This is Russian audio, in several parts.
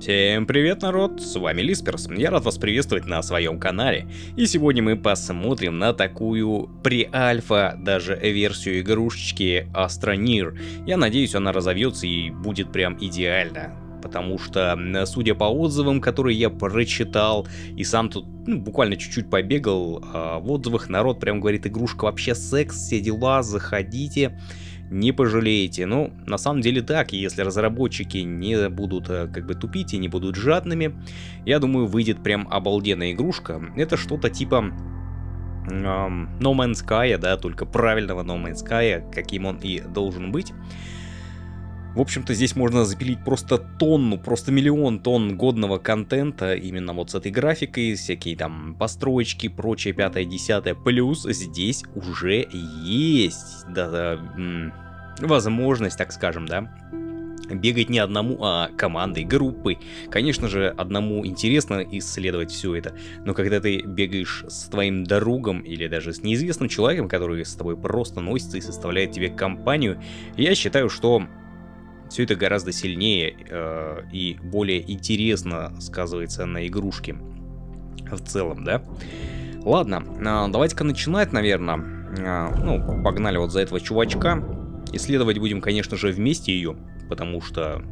Всем привет, народ! С вами Лисперс, я рад вас приветствовать на своем канале. И сегодня мы посмотрим на такую при-альфа даже версию игрушечки Астронир. Я надеюсь, она разовьется и будет прям идеально. Потому что, судя по отзывам, которые я прочитал, и сам тут ну, буквально чуть-чуть побегал, а в отзывах народ прям говорит, игрушка вообще секс, все дела, заходите не пожалеете. Ну, на самом деле так, если разработчики не будут э, как бы тупить и не будут жадными, я думаю, выйдет прям обалденная игрушка. Это что-то типа эм, No Man's Sky, да, только правильного No Man's Sky, каким он и должен быть. В общем-то, здесь можно запилить просто тонну, просто миллион тонн годного контента, именно вот с этой графикой, всякие там построечки, прочее, пятое, десятое. Плюс здесь уже есть да, возможность, так скажем, да, бегать не одному, а командой, группой. Конечно же, одному интересно исследовать все это, но когда ты бегаешь с твоим другом или даже с неизвестным человеком, который с тобой просто носится и составляет тебе компанию, я считаю, что все это гораздо сильнее э, и более интересно сказывается на игрушке в целом, да? Ладно, э, давайте-ка начинать, наверное. Э, а, ну, погнали вот за этого чувачка. Исследовать будем, конечно же, вместе ее, потому что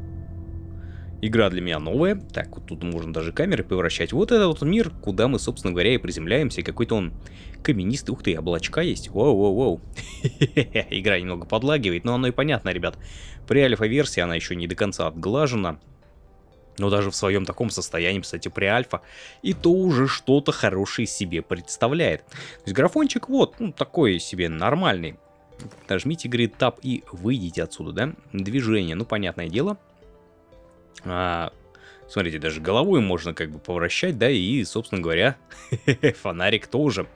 игра для меня новая. Так, вот тут можно даже камеры превращать. Вот это вот мир, куда мы, собственно говоря, и приземляемся. Какой-то он каменистый. Ух ты, облачка есть. Воу-воу-воу. Игра немного подлагивает, но оно и понятно, ребят. При альфа-версии она еще не до конца отглажена. Но даже в своем таком состоянии, кстати, при альфа, и то уже что-то хорошее себе представляет. То есть графончик вот, ну, такой себе нормальный нажмите, говорит, Tab и выйдите отсюда, да? Движение, ну, понятное дело. А, смотрите, даже головой можно как бы повращать, да, и, собственно говоря, фонарик тоже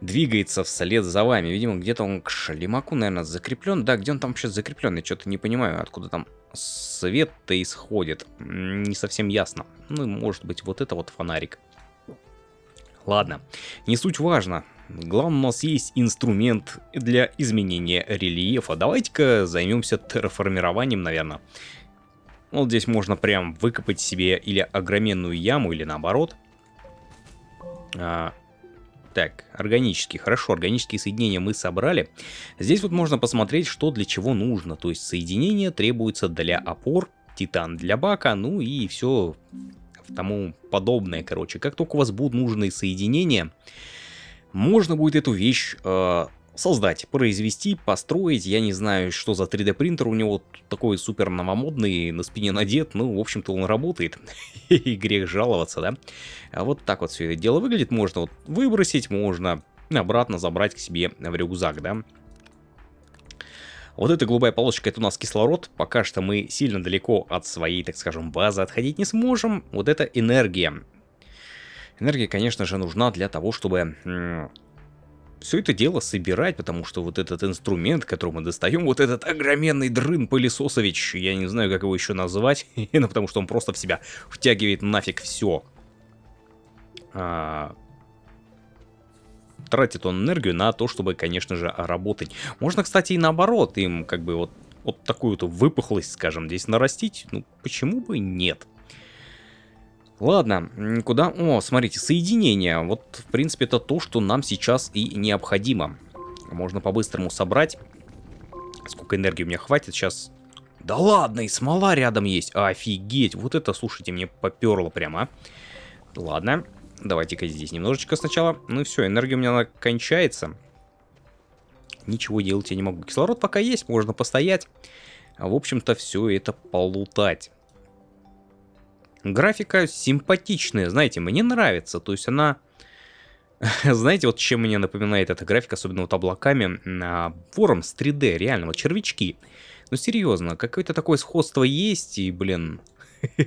двигается вслед за вами. Видимо, где-то он к шлемаку, наверное, закреплен. Да, где он там сейчас закреплен? Я что-то не понимаю, откуда там свет-то исходит. Не совсем ясно. Ну, может быть, вот это вот фонарик. Ладно, не суть важно. Главное, у нас есть инструмент для изменения рельефа. Давайте-ка займемся терраформированием, наверное. Вот здесь можно прям выкопать себе или огроменную яму, или наоборот. А, так, органические, хорошо, органические соединения мы собрали. Здесь вот можно посмотреть, что для чего нужно. То есть соединение требуется для опор, титан для бака, ну и все тому подобное, короче. Как только у вас будут нужные соединения, можно будет эту вещь э, создать, произвести, построить. Я не знаю, что за 3D принтер у него такой супер новомодный, на спине надет. Ну, в общем-то, он работает. И грех жаловаться, да? А вот так вот все это дело выглядит. Можно вот выбросить, можно обратно забрать к себе в рюкзак, да? Вот эта голубая полосочка это у нас кислород. Пока что мы сильно далеко от своей, так скажем, базы отходить не сможем. Вот это энергия. Энергия, конечно же, нужна для того, чтобы все это дело собирать, потому что вот этот инструмент, который мы достаем, вот этот огроменный дрын пылесосович, я не знаю, как его еще назвать, ну, потому что он просто в себя втягивает нафиг все. А... Тратит он энергию на то, чтобы, конечно же, работать. Можно, кстати, и наоборот, им как бы вот, вот такую-то выпухлость, скажем, здесь нарастить. Ну, почему бы нет? Ладно, куда... О, смотрите, соединение. Вот, в принципе, это то, что нам сейчас и необходимо. Можно по-быстрому собрать. Сколько энергии у меня хватит сейчас. Да ладно, и смола рядом есть. Офигеть, вот это, слушайте, мне поперло прямо. А. Ладно, давайте-ка здесь немножечко сначала. Ну и все, энергия у меня кончается. Ничего делать я не могу. Кислород пока есть, можно постоять. В общем-то, все это полутать. Графика симпатичная, знаете, мне нравится. То есть она... Знаете, вот чем мне напоминает эта графика, особенно вот облаками, форум а, с 3D, реально, вот червячки. Ну серьезно, какое-то такое сходство есть, и, блин,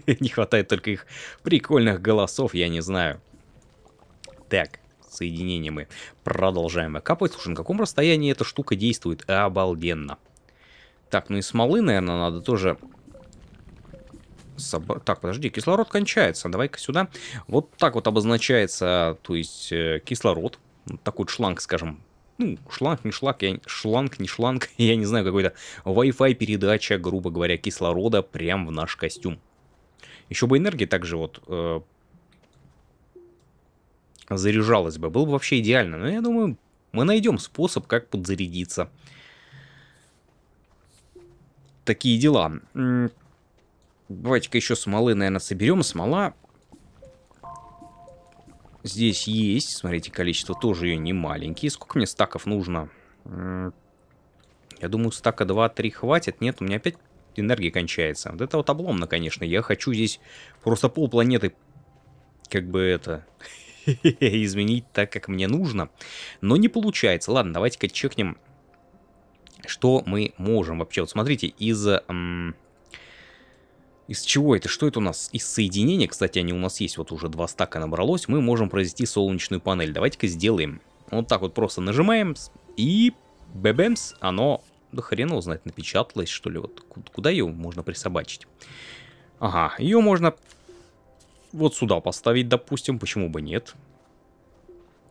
не хватает только их прикольных голосов, я не знаю. Так, соединение мы продолжаем копать Слушай, на каком расстоянии эта штука действует? Обалденно. Так, ну и смолы, наверное, надо тоже Соба... Так, подожди, кислород кончается. Давай-ка сюда. Вот так вот обозначается, то есть, э, кислород. Вот такой вот шланг, скажем. Ну, шланг, не шланг, я... шланг, не шланг. Я не знаю, какой-то Wi-Fi передача, грубо говоря, кислорода прям в наш костюм. Еще бы энергия также вот э... заряжалась бы. Было бы вообще идеально. Но я думаю, мы найдем способ, как подзарядиться. Такие дела. Давайте-ка еще смолы, наверное, соберем. Смола здесь есть. Смотрите, количество тоже ее не маленькие. Сколько мне стаков нужно? Я думаю, стака 2-3 хватит. Нет, у меня опять энергия кончается. Вот это вот обломно, конечно. Я хочу здесь просто пол планеты, как бы это, изменить так, как мне нужно. Но не получается. Ладно, давайте-ка чекнем, что мы можем вообще. Вот смотрите, из... Из чего это? Что это у нас? Из соединения, кстати, они у нас есть. Вот уже два стака набралось. Мы можем произвести солнечную панель. Давайте-ка сделаем. Вот так вот просто нажимаем. И бэбэмс, оно... Да хрен его знает, напечаталось, что ли. Вот куда ее можно присобачить? Ага, ее можно вот сюда поставить, допустим. Почему бы нет?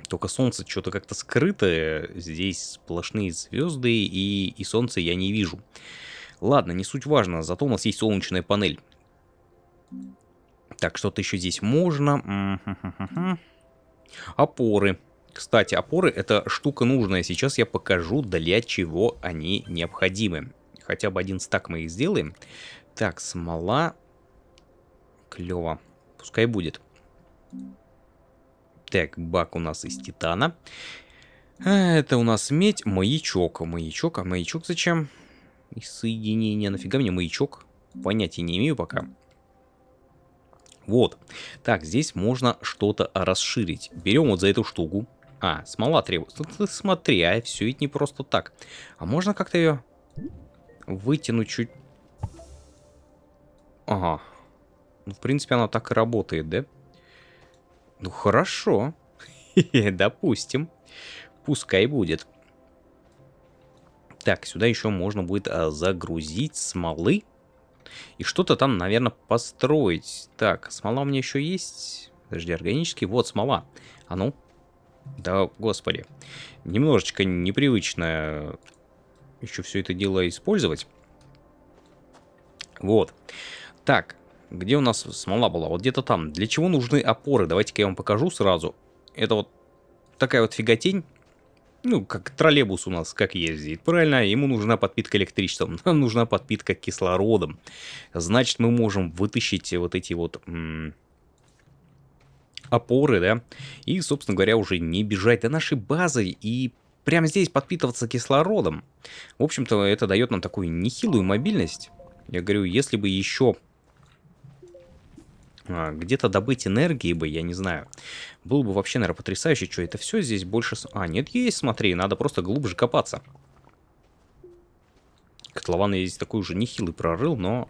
Только солнце что-то как-то скрыто. Здесь сплошные звезды, и, и солнца я не вижу. Ладно, не суть важно, зато у нас есть солнечная панель. Так, что-то еще здесь можно. Опоры. Кстати, опоры это штука нужная. Сейчас я покажу, для чего они необходимы. Хотя бы один стак мы их сделаем. Так, смола. Клево. Пускай будет. Так, бак у нас из титана. А, это у нас медь, маячок. Маячок, а маячок зачем? И соединение. Нафига мне маячок? Понятия не имею пока. Вот. Так, здесь можно что-то расширить. Берем вот за эту штуку. А, смола требуется. Ну, смотри, а все ведь не просто так. А можно как-то ее вытянуть чуть... Ага. Ну, в принципе, она так и работает, да? Ну, хорошо. Допустим. Пускай будет. Так, сюда еще можно будет а, загрузить смолы. И что-то там, наверное, построить. Так, смола у меня еще есть. Подожди, органический. Вот смола. А ну. Да, господи. Немножечко непривычно еще все это дело использовать. Вот. Так, где у нас смола была? Вот где-то там. Для чего нужны опоры? Давайте-ка я вам покажу сразу. Это вот такая вот фиготень ну, как троллейбус у нас, как ездит, правильно? Ему нужна подпитка электричеством, нам нужна подпитка кислородом. Значит, мы можем вытащить вот эти вот опоры, да, и, собственно говоря, уже не бежать до нашей базы и прямо здесь подпитываться кислородом. В общем-то, это дает нам такую нехилую мобильность. Я говорю, если бы еще а, где-то добыть энергии бы, я не знаю. Было бы вообще, наверное, потрясающе, что это все здесь больше... А, нет, есть, смотри, надо просто глубже копаться. Котлован я здесь такой уже нехилый прорыл, но...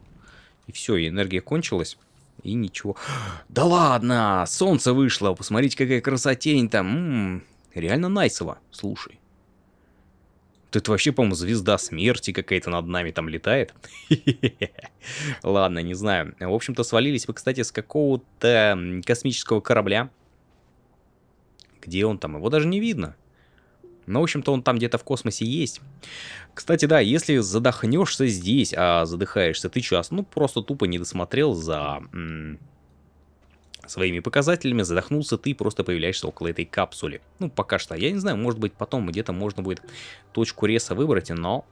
И все, и энергия кончилась. И ничего. Да ладно, солнце вышло, посмотрите, какая красотень там. М м-м, -м, реально найсово, слушай. Это вообще, по-моему, звезда смерти какая-то над нами там летает. Ладно, не знаю. В общем-то, свалились вы, кстати, с какого-то космического корабля. Где он там? Его даже не видно. Но, ну, в общем-то, он там где-то в космосе есть. Кстати, да, если задохнешься здесь, а задыхаешься ты час, ну, просто тупо не досмотрел за своими показателями, задохнулся, ты просто появляешься около этой капсули. Ну, пока что, я не знаю, может быть потом где-то можно будет точку реса выбрать, но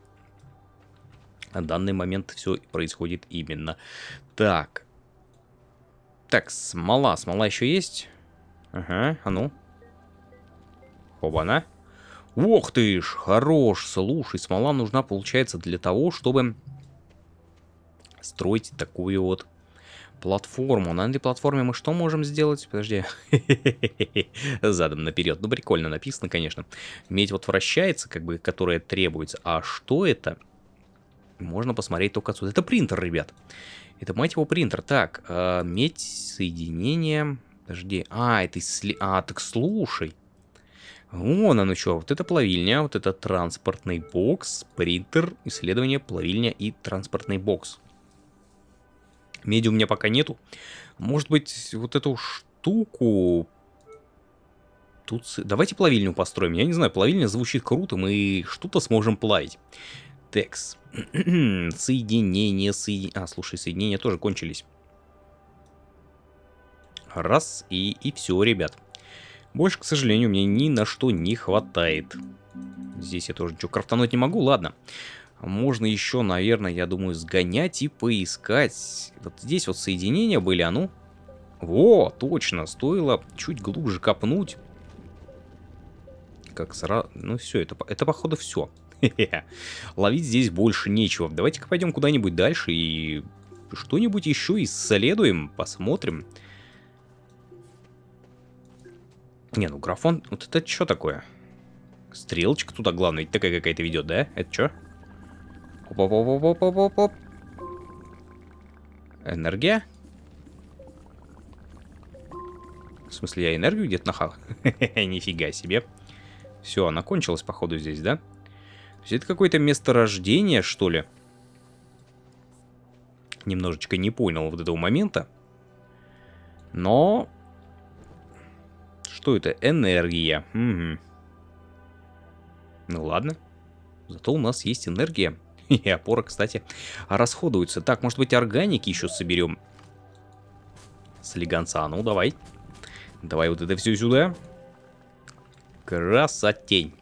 на данный момент все происходит именно так. Так, смола, смола еще есть? Ага, а ну. Оба-на. Ох ты ж, хорош, слушай, смола нужна, получается, для того, чтобы строить такую вот платформу. На этой платформе мы что можем сделать? Подожди. Задом наперед. Ну, прикольно написано, конечно. Медь вот вращается, как бы, которая требуется. А что это? Можно посмотреть только отсюда. Это принтер, ребят. Это, мать его, принтер. Так, э, медь, соединение. Подожди. А, это сли... А, так слушай. Вон оно что, вот это плавильня, вот это транспортный бокс, принтер, исследование, плавильня и транспортный бокс. Меди у меня пока нету. Может быть, вот эту штуку... Тут... Давайте плавильню построим. Я не знаю, плавильня звучит круто, мы что-то сможем плавить. Текс. соединение, соединение... А, слушай, соединения тоже кончились. Раз, и, и все, ребят. Больше, к сожалению, мне ни на что не хватает. Здесь я тоже ничего крафтануть не могу, ладно. Ладно. Можно еще, наверное, я думаю, сгонять и поискать. Вот здесь вот соединения были, а ну. Во, точно, стоило чуть глубже копнуть. Как сразу... Ну все, это, это походу все. Ловить здесь больше нечего. Давайте-ка пойдем куда-нибудь дальше и что-нибудь еще исследуем, посмотрим. Не, ну графон, вот это что такое? Стрелочка туда главное, такая какая-то ведет, да? Это что? оп оп оп оп оп оп оп Энергия. В смысле, я энергию где-то нахал? Нифига себе. Все, она кончилась, походу, здесь, да? То есть это какое-то месторождение, что ли? Немножечко не понял вот этого момента. Но... Что это? Энергия. Угу. Ну ладно. Зато у нас есть энергия. И опора, кстати, расходуется. Так, может быть, органики еще соберем? Слегонца, а ну давай. Давай вот это все сюда. Красотень.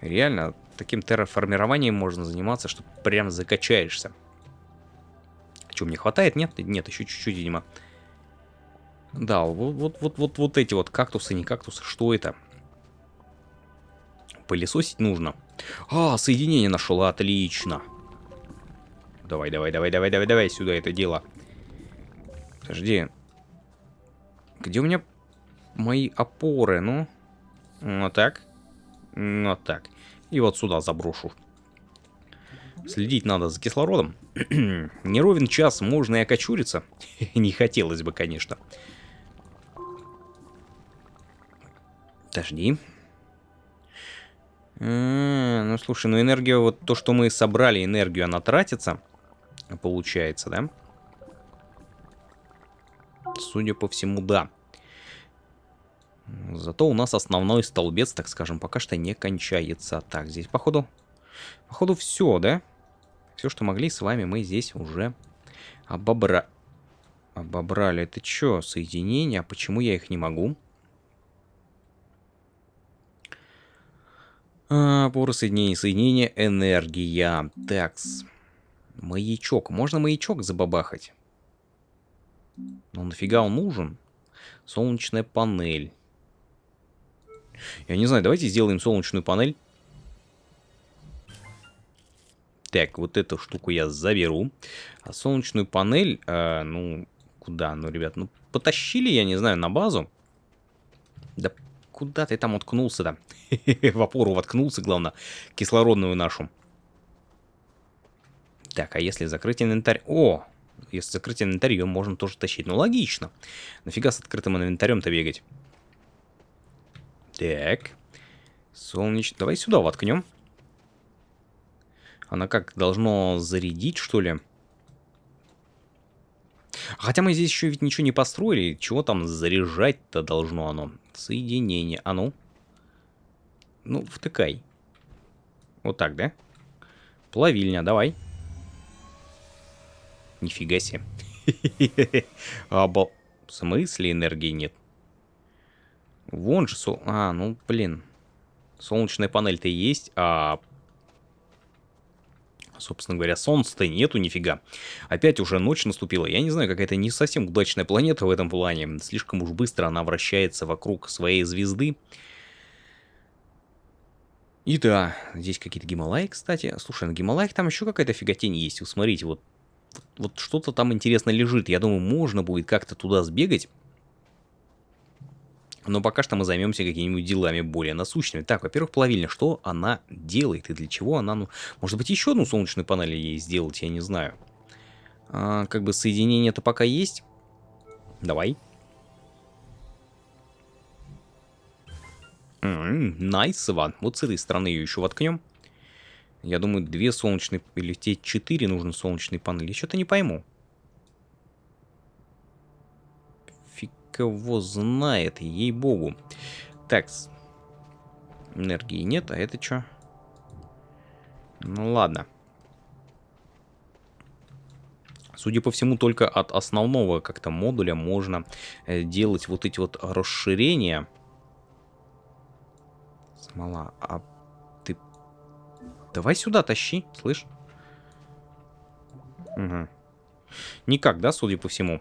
Реально, таким терраформированием можно заниматься, что прям закачаешься. Чего мне хватает? Нет, нет, еще чуть-чуть, видимо. Да, вот, вот, вот, вот эти вот кактусы, не кактусы, что это? Пылесосить нужно. А, соединение нашел, отлично. Давай, давай, давай, давай, давай, давай сюда это дело. Подожди. Где у меня мои опоры, ну? Вот так. Вот так. И вот сюда заброшу. Следить надо за кислородом. Не ровен час, можно и окочуриться. Не хотелось бы, конечно. Подожди ну слушай, ну энергия, вот то, что мы собрали, энергию, она тратится, получается, да? Судя по всему, да. Зато у нас основной столбец, так скажем, пока что не кончается. Так, здесь, походу, походу все, да? Все, что могли, с вами мы здесь уже обобра... обобрали. Это что, соединение? А почему я их не могу? А, по рассоединению энергия. Так, Маячок. Можно маячок забабахать? Ну нафига он нужен? Солнечная панель. Я не знаю, давайте сделаем солнечную панель. Так, вот эту штуку я заберу. А солнечную панель, э, ну, куда? Ну, ребят, ну, потащили, я не знаю, на базу. Да Куда ты там уткнулся-то? В опору воткнулся, главное, кислородную нашу. Так, а если закрыть инвентарь... О, если закрыть инвентарь, ее можно тоже тащить. Ну, логично. Нафига с открытым инвентарем-то бегать? Так. Солнечный... Давай сюда воткнем. Она как, должно зарядить, что ли? А хотя мы здесь еще ведь ничего не построили. Чего там заряжать-то должно оно? Соединение. А ну. Ну, втыкай. Вот так, да? Плавильня, давай. Нифига себе. Обал... В смысле энергии нет? Вон же сол... А, ну, блин. Солнечная панель-то есть, а собственно говоря. Солнца-то нету нифига. Опять уже ночь наступила. Я не знаю, какая-то не совсем удачная планета в этом плане. Слишком уж быстро она вращается вокруг своей звезды. И да, здесь какие-то Гималаи, кстати. Слушай, на Гималаях там еще какая-то фиготень есть. Вы смотрите, вот, вот что-то там интересно лежит. Я думаю, можно будет как-то туда сбегать. Но пока что мы займемся какими-нибудь делами более насущными. Так, во-первых, плавильня. Что она делает и для чего она... Ну, может быть, еще одну солнечную панель ей сделать, я не знаю. А, как бы соединение-то пока есть. Давай. Найс, nice, Иван. Вот с этой стороны ее еще воткнем. Я думаю, две солнечные... Или те четыре нужно солнечные панели. Что-то не пойму. Кого знает, ей-богу. Так, энергии нет, а это что? Ну ладно. Судя по всему, только от основного как-то модуля можно э, делать вот эти вот расширения. Смола, а ты... Давай сюда тащи, слышь? Угу. Никак, да, судя по всему?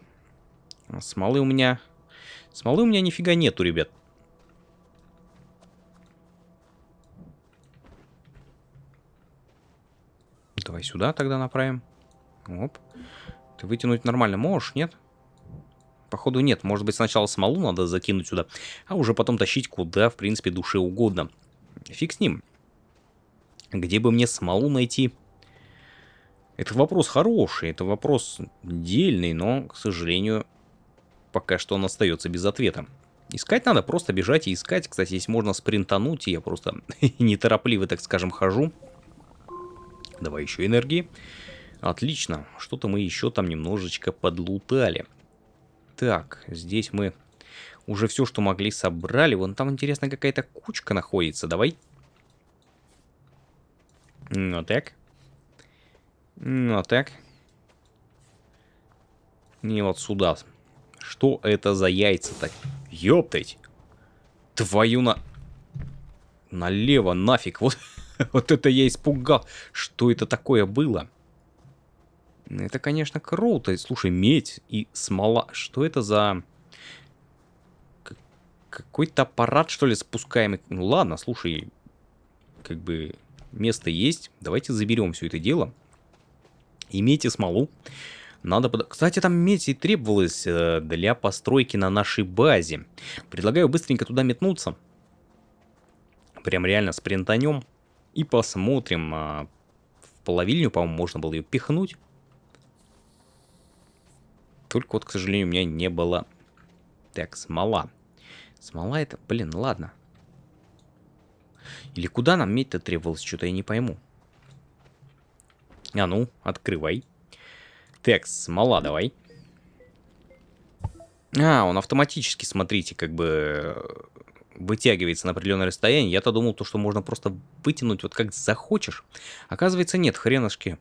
Смолы у меня Смолы у меня нифига нету, ребят. Давай сюда тогда направим. Оп. Ты вытянуть нормально можешь, нет? Походу нет. Может быть сначала смолу надо закинуть сюда, а уже потом тащить куда, в принципе, душе угодно. Фиг с ним. Где бы мне смолу найти? Это вопрос хороший, это вопрос дельный, но, к сожалению, пока что он остается без ответа. Искать надо, просто бежать и искать. Кстати, здесь можно спринтануть, я просто неторопливо, так скажем, хожу. Давай еще энергии. Отлично, что-то мы еще там немножечко подлутали. Так, здесь мы уже все, что могли, собрали. Вон там, интересно, какая-то кучка находится. Давай. Ну так. Ну так. И вот сюда что это за яйца так, Ёптать! Твою на... Налево нафиг, вот, вот это я испугал. Что это такое было? Это, конечно, круто. Слушай, медь и смола. Что это за... Какой-то аппарат, что ли, спускаемый? Ну ладно, слушай, как бы место есть. Давайте заберем все это дело. И медь и смолу. Надо под... Кстати, там медь требовалось э, для постройки на нашей базе. Предлагаю быстренько туда метнуться. Прям реально спринтанем. И посмотрим. Э, в плавильню, по-моему, можно было ее пихнуть. Только вот, к сожалению, у меня не было... Так, смола. Смола это... Блин, ну ладно. Или куда нам медь-то требовалось? Что-то я не пойму. А ну, открывай. Текст, смола давай. А, он автоматически, смотрите, как бы э, вытягивается на определенное расстояние. Я-то думал, то, что можно просто вытянуть вот как захочешь. Оказывается, нет, хренышки.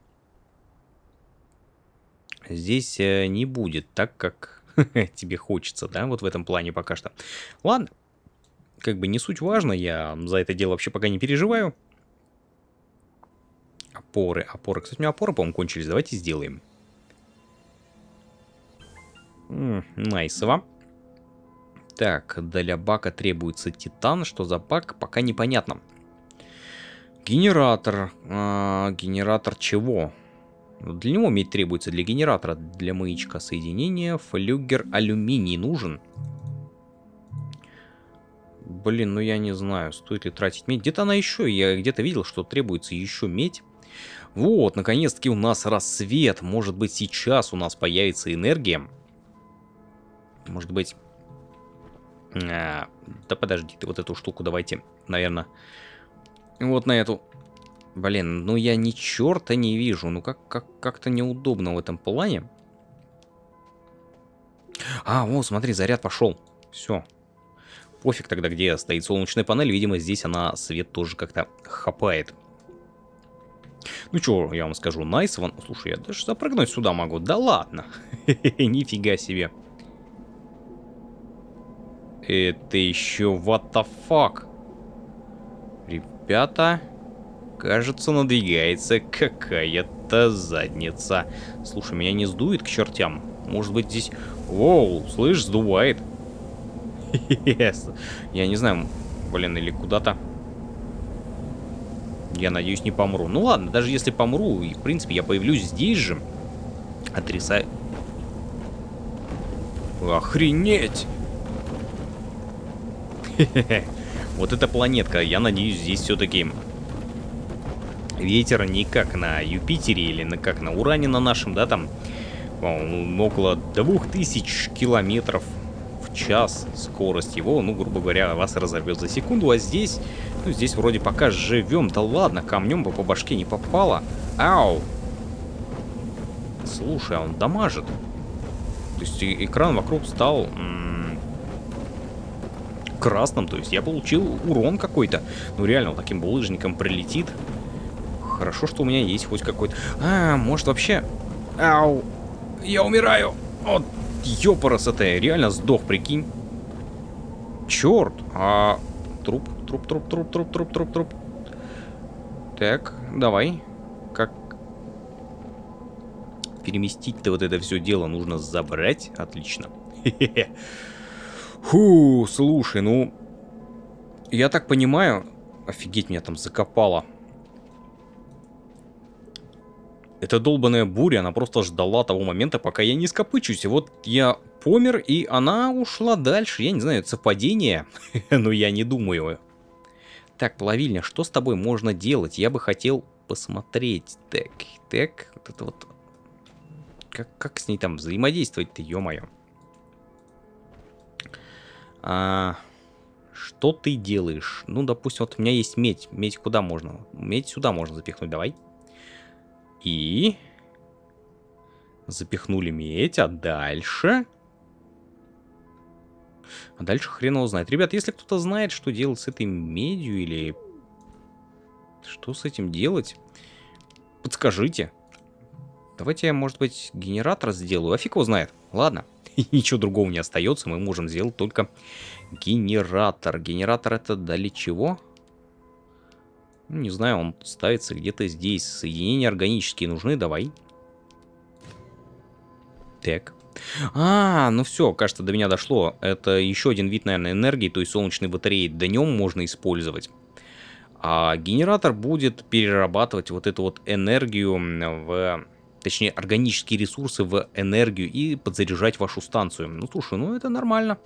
Здесь э, не будет так, как тебе хочется, да, вот в этом плане пока что. Ладно, как бы не суть важно, я за это дело вообще пока не переживаю. Опоры, опоры. Кстати, у меня опоры, по-моему, кончились. Давайте сделаем. М -м, найсово. Так, для бака требуется титан. Что за бак, пока непонятно. Генератор. А, генератор чего? Для него медь требуется для генератора. Для маячка соединения флюгер алюминий нужен. Блин, ну я не знаю, стоит ли тратить медь. Где-то она еще, я где-то видел, что требуется еще медь. Вот, наконец-таки у нас рассвет. Может быть, сейчас у нас появится энергия. Может быть... А, да подожди, ты вот эту штуку давайте, наверное... Вот на эту. Блин, ну я ни черта не вижу. Ну как-то как, как, как неудобно в этом плане. А, вот, смотри, заряд пошел. Все. Пофиг тогда, где стоит солнечная панель. Видимо, здесь она свет тоже как-то хапает. Ну чё, я вам скажу, найс, nice, вон... Слушай, я даже запрыгнуть сюда могу. Да ладно. Нифига себе. Это еще what the fuck? Ребята, кажется, надвигается какая-то задница. Слушай, меня не сдует к чертям. Может быть здесь... Воу, слышь, сдувает. Yes. Я не знаю, блин, или куда-то. Я надеюсь, не помру. Ну ладно, даже если помру, и в принципе я появлюсь здесь же. Отрисаю. Охренеть! Вот эта планетка, я надеюсь, здесь все-таки ветер не как на Юпитере или на, как на Уране на нашем, да, там около 2000 километров в час скорость его, ну, грубо говоря, вас разорвет за секунду, а здесь, ну, здесь вроде пока живем, да ладно, камнем бы по башке не попало, ау, слушай, а он дамажит, то есть экран вокруг стал, м Красным, то есть я получил урон какой-то. Ну реально, вот таким булыжником прилетит. Хорошо, что у меня есть хоть какой-то... А, может вообще... Ау! Я умираю! Вот, ёпарас это, я реально сдох, прикинь. Черт! А... Труп, труп, труп, труп, труп, труп, труп, труп. Так, давай. Как... Переместить-то вот это все дело нужно забрать. Отлично. Хе-хе. Фу, слушай, ну... Я так понимаю... Офигеть, меня там закопало. Эта долбаная буря, она просто ждала того момента, пока я не скопычусь. И вот я помер, и она ушла дальше. Я не знаю, совпадение, но я не думаю. Так, плавильня, что с тобой можно делать? Я бы хотел посмотреть. Так, так, вот это вот... Как, как с ней там взаимодействовать-то, ё-моё. А, что ты делаешь? Ну, допустим, вот у меня есть медь. Медь куда можно? Медь сюда можно запихнуть, давай. И... Запихнули медь, а дальше... А дальше хрен его знает. Ребят, если кто-то знает, что делать с этой медью или... Что с этим делать? Подскажите. Давайте я, может быть, генератор сделаю. А фиг его знает. Ладно. ничего другого не остается. Мы можем сделать только генератор. Генератор это для чего? Ну, не знаю, он ставится где-то здесь. Соединения органические нужны, давай. Так. А, ну все, кажется, до меня дошло. Это еще один вид, наверное, энергии, то есть солнечные батареи днем можно использовать. А генератор будет перерабатывать вот эту вот энергию в точнее, органические ресурсы в энергию и подзаряжать вашу станцию. Ну, слушай, ну это нормально.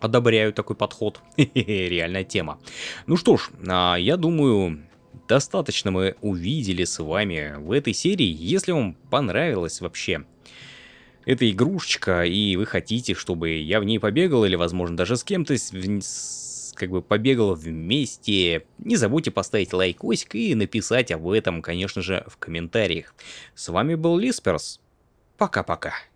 Одобряю такой подход. Реальная тема. Ну что ж, а, я думаю, достаточно мы увидели с вами в этой серии. Если вам понравилось вообще эта игрушечка, и вы хотите, чтобы я в ней побегал, или, возможно, даже с кем-то как бы побегал вместе. Не забудьте поставить лайкосик и написать об этом, конечно же, в комментариях. С вами был Лисперс. Пока-пока.